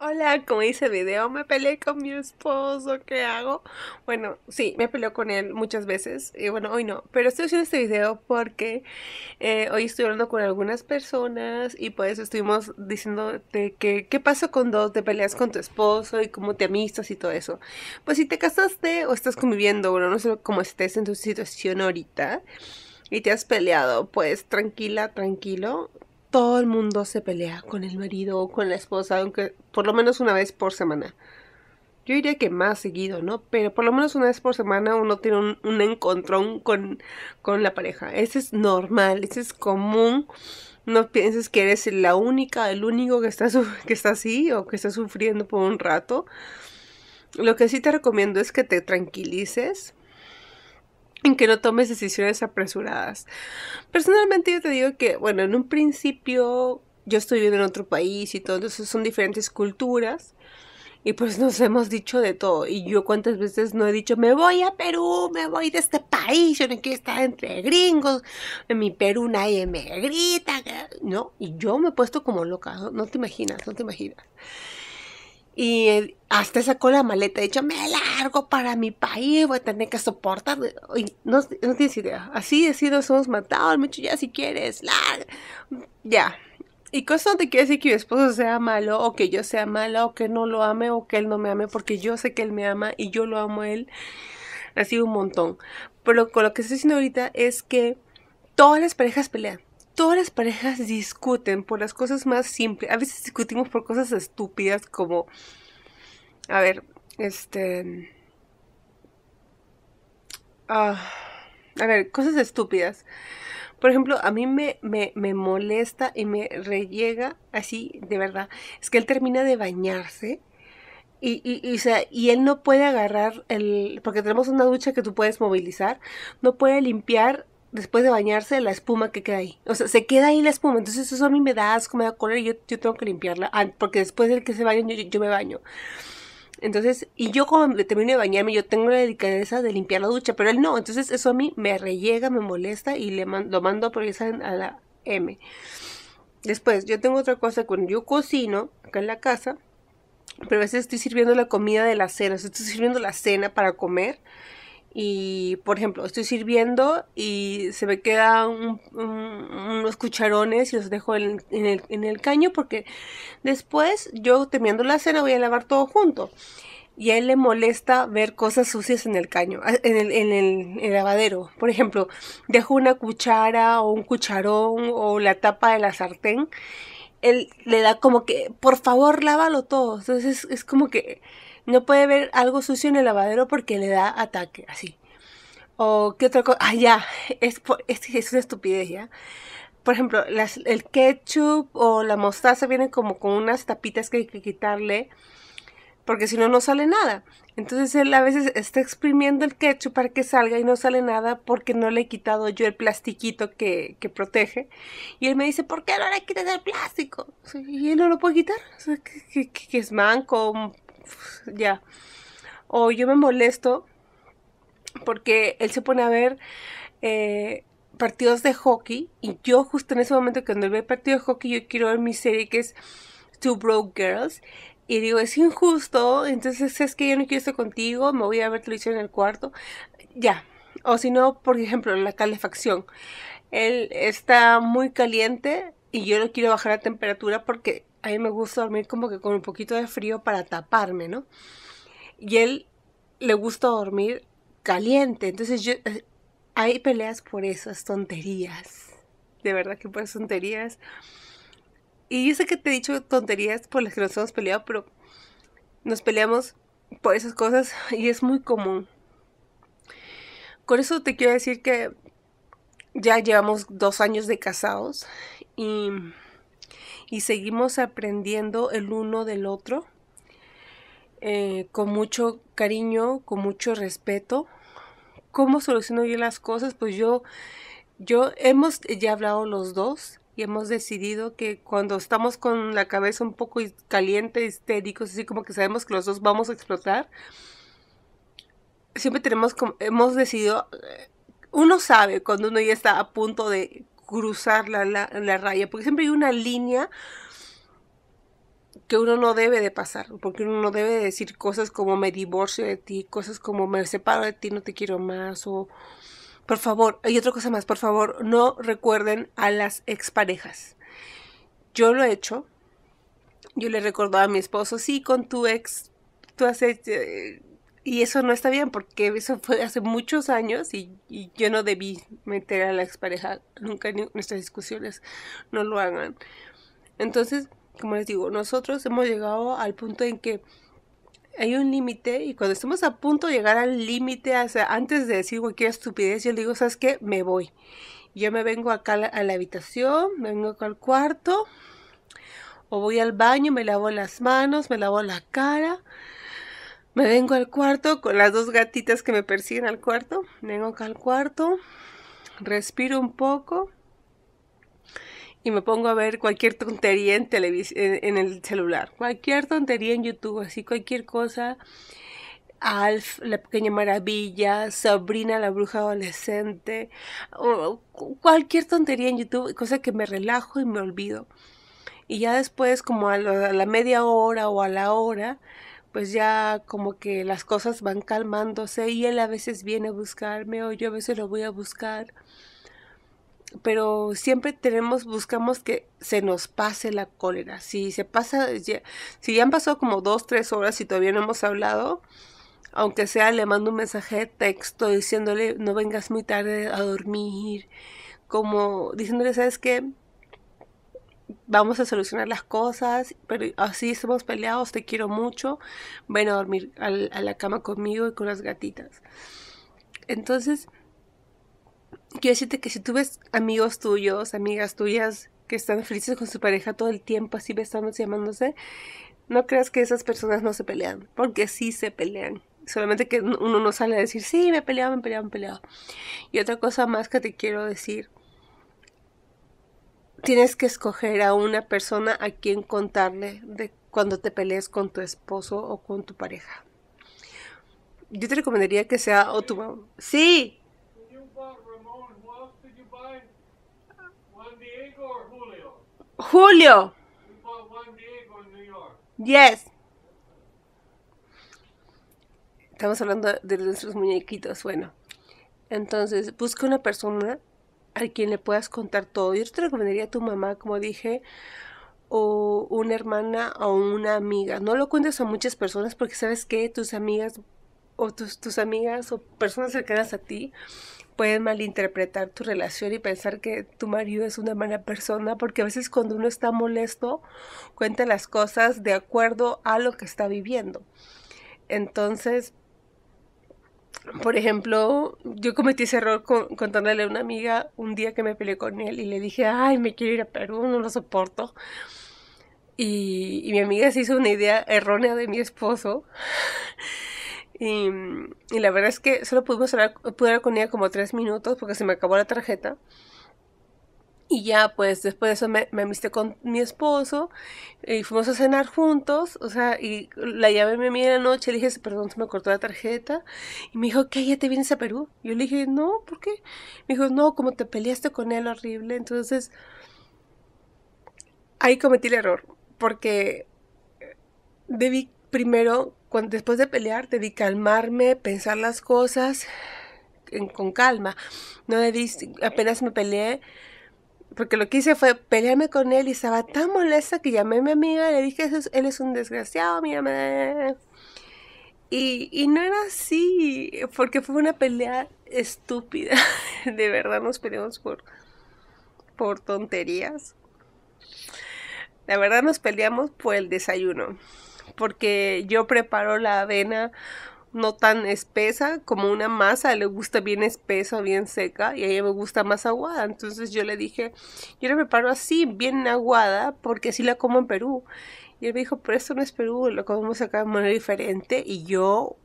Hola, como hice el video, me peleé con mi esposo, ¿qué hago? Bueno, sí, me peleó con él muchas veces, y bueno, hoy no, pero estoy haciendo este video porque eh, hoy estoy hablando con algunas personas y pues estuvimos diciéndote que qué pasó con dos, te peleas con tu esposo y cómo te amistas y todo eso. Pues si te casaste o estás conviviendo, bueno, no sé cómo estés en tu situación ahorita y te has peleado, pues tranquila, tranquilo, todo el mundo se pelea con el marido o con la esposa, aunque por lo menos una vez por semana. Yo diría que más seguido, ¿no? Pero por lo menos una vez por semana uno tiene un, encontrón con, la pareja. Ese es normal, eso es común. No pienses que eres la única, el único que que está así o que está sufriendo por un rato. Lo que sí te recomiendo es que te tranquilices, en que no tomes decisiones apresuradas. Personalmente yo te digo que, bueno, en un principio yo estoy viviendo en otro país y todo, entonces son diferentes culturas. Y pues nos hemos dicho de todo. Y yo cuántas veces no he dicho, me voy a Perú, me voy de este país, yo no quiero estar entre gringos, en mi Perú nadie me grita, ¿no? Y yo me he puesto como loca, no, no te imaginas, no te imaginas. Y hasta sacó la maleta. y me largo para mi país. Voy a tener que soportar. no, tienes idea. Así, así nos hemos matado. ya si quieres, larga. Ya. Y cosa no te quiere decir que mi esposo sea malo, o que yo sea malo o que no lo ame, o que él no me ame, porque yo sé que él me ama y yo lo amo a él. Ha sido un montón. Pero con lo que estoy diciendo ahorita es que todas las parejas pelean todas las parejas discuten por las cosas más simples. A veces discutimos por cosas estúpidas como, a ver, este... Ah, a ver, cosas estúpidas. Por ejemplo, a mí me, me, molesta y me rellega así, de verdad. Es que él termina de bañarse y, y, y él no puede agarrar el... Porque tenemos una ducha que tú puedes movilizar. No puede limpiar después de bañarse, la espuma que queda ahí. O sea, se queda ahí la espuma. Entonces eso a mí me da asco, me da color y yo, tengo que limpiarla. Ah, porque después del que se bañen, yo, me baño. Entonces, y yo cuando termino de bañarme, yo tengo la delicadeza de limpiar la ducha, pero él no. Entonces eso a mí me rellega, me molesta y le lo mando a esa a la M. Después, yo tengo otra cosa, cuando yo cocino acá en la casa, pero a veces estoy sirviendo la comida de la cena, o sea, estoy sirviendo la cena para comer y por ejemplo estoy sirviendo y se me quedan unos cucharones y los dejo en, el, caño porque después yo terminando la cena voy a lavar todo junto y a él le molesta ver cosas sucias en el caño, en el, en lavadero. Por ejemplo, dejo una cuchara o un cucharón o la tapa de la sartén. Él le da como que, por favor, lávalo todo. Entonces es como que no puede ver algo sucio en el lavadero porque le da ataque, así. O qué otra cosa. Ah, ya, es, es, una estupidez, ¿ya? por ejemplo, el ketchup o la mostaza vienen como con unas tapitas que hay que quitarle, porque si no, no sale nada. Entonces él a veces está exprimiendo el ketchup para que salga y no sale nada porque no le he quitado yo el plastiquito que, protege. Y él me dice, ¿por qué no le quitas el plástico? Y él no lo puede quitar. que es manco, ya. O yo me molesto porque él se pone a ver eh, partidos de hockey y yo justo en ese momento cuando él ve partidos de hockey yo quiero ver mi serie que es Two Broke Girls y digo es injusto, entonces es que yo no quiero estar contigo, me voy a ver televisión en el cuarto, ya. O si no, por ejemplo, la calefacción. Él está muy caliente y yo no quiero bajar la temperatura porque a mí me gusta dormir como que con un poquito de frío para taparme, ¿no? Y él le gusta dormir caliente. Entonces yo, eh, hay peleas por esas tonterías. De verdad que por esas tonterías. Y yo sé que te he dicho tonterías por las que nos hemos peleado, pero nos peleamos por esas cosas y es muy común. Con eso te quiero decir que ya llevamos dos años de casados y y seguimos aprendiendo el uno del otro eh, con mucho cariño, con mucho respeto. ¿Cómo soluciono yo las cosas? Pues yo, yo hemos ya hablado los dos y hemos decidido que cuando estamos con la cabeza un poco caliente, histéricos, así como que sabemos que los dos vamos a explotar, siempre tenemos, hemos decidido, eh, uno sabe cuando uno ya está a punto de cruzar la, la, raya, porque siempre hay una línea que uno no debe de pasar, porque uno no debe decir cosas como me divorcio de ti, cosas como me separo de ti, no te quiero más, o por favor, hay otra cosa más, por favor, no recuerden a las exparejas. Yo lo he hecho, yo le recordado a mi esposo, sí, con tu ex, tú has hecho, eh, y eso no está bien porque eso fue hace muchos años y, yo no debí meter a la expareja nunca en nuestras discusiones. No lo hagan. Entonces, como les digo, nosotros hemos llegado al punto en que hay un límite y cuando estamos a punto de llegar al límite, antes de decir cualquier estupidez, yo le digo, ¿sabes qué? Me voy. Yo me vengo acá a la, a la habitación, me vengo acá al cuarto, o voy al baño, me lavo las manos, me lavo la cara, me vengo al cuarto con las dos gatitas que me persiguen al cuarto. Vengo acá al cuarto, respiro un poco y me pongo a ver cualquier tontería en, en, el celular. Cualquier tontería en YouTube, así cualquier cosa. Alf, La Pequeña Maravilla, Sabrina la Bruja Adolescente, o cualquier tontería en YouTube, cosa que me relajo y me olvido. Y ya después, como a, la media hora o a la hora, pues ya como que las cosas van calmándose y él a veces viene a buscarme o yo a veces lo voy a buscar. Pero siempre tenemos, buscamos que se nos pase la cólera. Si se pasa, si ya han pasado como dos, tres horas y todavía no hemos hablado, aunque sea le mando un mensaje de texto diciéndole no vengas muy tarde a dormir, como diciéndole, ¿sabes qué? vamos a solucionar las cosas, pero así estamos peleados, te quiero mucho, ven a dormir a, a la cama conmigo y con las gatitas. Entonces, quiero decirte que si tú ves amigos tuyos, amigas tuyas que están felices con su pareja todo el tiempo, así besándose llamándose amándose, no creas que esas personas no se pelean, porque sí se pelean. Solamente que uno no sale a decir, sí, me he peleado, me he peleado, me he peleado. Y otra cosa más que te quiero decir tienes que escoger a una persona a quien contarle de cuando te pelees con tu esposo o con tu pareja. Yo te recomendaría que sea o tu mamá. Sí. Julio. Yes. Estamos hablando de nuestros muñequitos. Bueno, entonces busca una persona a quien le puedas contar todo. Yo te recomendaría a tu mamá, como dije, o una hermana o una amiga. No lo cuentes a muchas personas porque sabes que tus amigas o tus, tus amigas o personas cercanas a ti pueden malinterpretar tu relación y pensar que tu marido es una mala persona, porque a veces cuando uno está molesto, cuenta las cosas de acuerdo a lo que está viviendo. Entonces, por ejemplo, yo cometí ese error con, contándole a una amiga un día que me peleé con él y le dije, ay, me quiero ir a Perú, no lo soporto. Y, mi amiga se hizo una idea errónea de mi esposo. y, y, la verdad es que solo pudimos hablar, pude hablar con ella como tres minutos porque se me acabó la tarjeta. Y ya, pues después de eso me, amisté con mi esposo y fuimos a cenar juntos. O sea, y la llamé me mira la noche, le dije, perdón, se me cortó la tarjeta. Y me dijo, ¿qué? ¿Ya te vienes a Perú? Yo le dije, no, ¿por qué? Me dijo, no, como te peleaste con él horrible. Entonces, ahí cometí el error. Porque debí primero, cuando, después de pelear, debí calmarme, pensar las cosas con calma. No debí, apenas me peleé porque lo que hice fue pelearme con él y estaba tan molesta que llamé a mi amiga y le dije, él es un desgraciado, mírame. Y, y no era así, porque fue una pelea estúpida. De verdad nos peleamos por, por tonterías. La verdad nos peleamos por el desayuno, porque yo preparo la avena no tan espesa como una masa, le gusta bien espesa, bien seca, y a ella me gusta más aguada. Entonces yo le dije, yo la preparo así, bien aguada, porque así la como en Perú. Y él me dijo, pero eso no es Perú, lo comemos acá de manera diferente. Y yo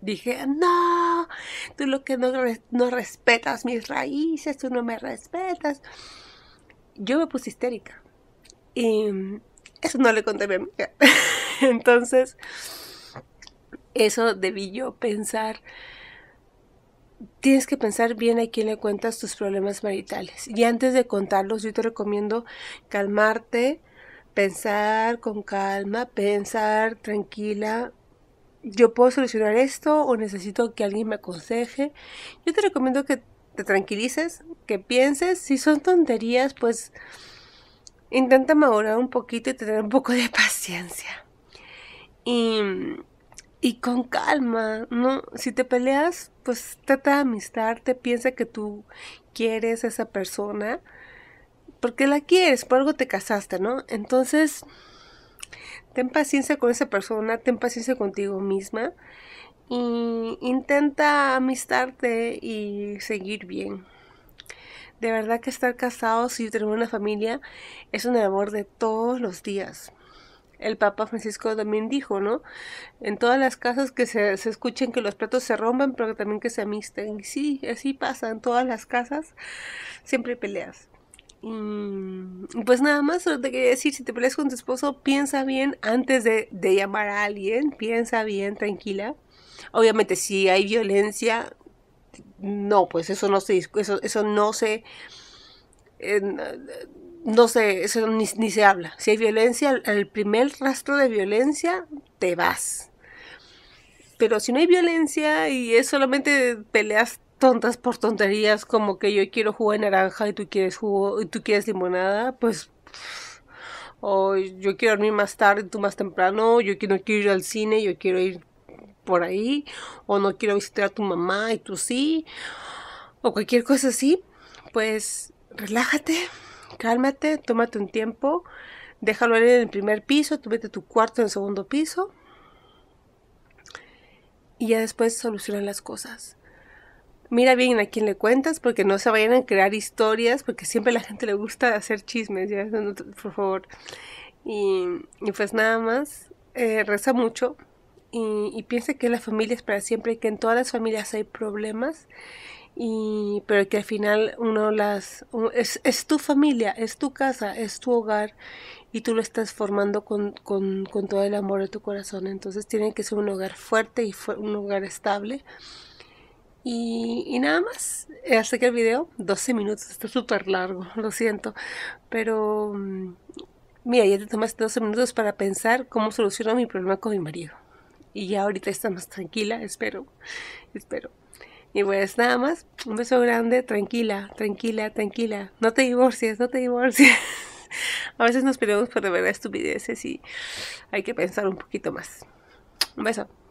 dije, no, tú lo que no, no respetas mis raíces, tú no me respetas. Yo me puse histérica. Y eso no le conté a mi Entonces eso debí yo pensar. Tienes que pensar bien a quién le cuentas tus problemas maritales. Y antes de contarlos, yo te recomiendo calmarte, pensar con calma, pensar tranquila, yo puedo solucionar esto o necesito que alguien me aconseje. Yo te recomiendo que te tranquilices, que pienses. Si son tonterías, pues intenta madurar un poquito y tener un poco de paciencia. Y y con calma, ¿no? Si te peleas, pues trata de amistarte, piensa que tú quieres a esa persona, porque la quieres, por algo te casaste, ¿no? Entonces, ten paciencia con esa persona, ten paciencia contigo misma y intenta amistarte y seguir bien. De verdad que estar casados y tener una familia es un amor de todos los días el Papa Francisco también dijo, ¿no? En todas las casas que se, escuchen que los platos se rompan, pero también que se amisten. Y sí, así pasa, en todas las casas siempre peleas. pues nada más, solo te quería decir, si te peleas con tu esposo, piensa bien antes de, llamar a alguien, piensa bien, tranquila. Obviamente, si hay violencia, no, pues eso no se, eso, eso no se no sé, eso ni, se habla. Si hay violencia, el, primer rastro de violencia, te vas. Pero si no hay violencia y es solamente peleas tontas por tonterías, como que yo quiero jugo de naranja y tú quieres jugo y tú quieres limonada, pues o yo quiero dormir más tarde, y tú más temprano, yo no quiero ir al cine, yo quiero ir por ahí, o no quiero visitar a tu mamá y tú sí, o cualquier cosa así, pues relájate, cálmate, tómate un tiempo, déjalo en el primer piso, tú vete tu cuarto en el segundo piso y ya después solucionan las cosas. Mira bien a quién le cuentas porque no se vayan a crear historias porque siempre a la gente le gusta hacer chismes, ¿ya? por favor. Y, y pues nada más, eh, reza mucho y, piensa que la familia es para siempre, y que en todas las familias hay problemas pero que al final uno las... Es, es tu familia, es tu casa, es tu hogar y tú lo estás formando con, con, con todo el amor de tu corazón. Entonces tiene que ser un hogar fuerte y un hogar estable. Y, y, nada más, eh, hasta que el video, 12 minutos, está súper largo, lo siento. Pero mm, mira, ya te tomaste 12 minutos para pensar cómo soluciono mi problema con mi marido. Y ya ahorita está más tranquila, espero, espero. Y pues nada más, un beso grande, tranquila, tranquila, tranquila. No te divorcies, no te divorcies. A veces nos peleamos por de verdad estupideces y hay que pensar un poquito más. Un beso.